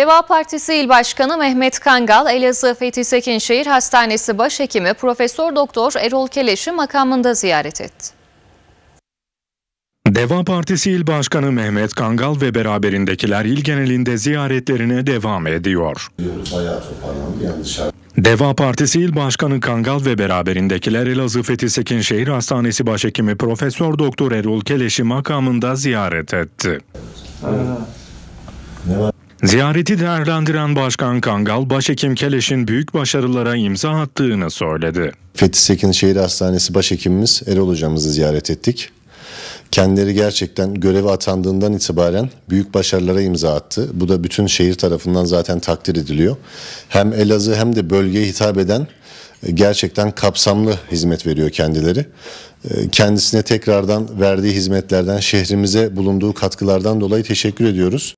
Deva Partisi İl Başkanı Mehmet Kangal, Elazığ Fethi Sekinşehir Hastanesi Başhekimi Profesör Doktor Erol Keleş'i makamında ziyaret etti. Deva Partisi İl Başkanı Mehmet Kangal ve beraberindekiler il genelinde ziyaretlerine devam ediyor. Deva Partisi İl Başkanı Kangal ve beraberindekiler Elazığ Fethi Sekinşehir Hastanesi Başhekimi Profesör Doktor Erol Keleş'i makamında ziyaret etti. Ne var? Ziyareti değerlendiren Başkan Kangal, Başhekim Keleş'in büyük başarılara imza attığını söyledi. Fethi Sekin Şehir Hastanesi Başhekimimiz Erol Hocamızı ziyaret ettik. Kendileri gerçekten göreve atandığından itibaren büyük başarılara imza attı. Bu da bütün şehir tarafından zaten takdir ediliyor. Hem Elazığ hem de bölgeye hitap eden e, gerçekten kapsamlı hizmet veriyor kendileri. E, kendisine tekrardan verdiği hizmetlerden, şehrimize bulunduğu katkılardan dolayı teşekkür ediyoruz.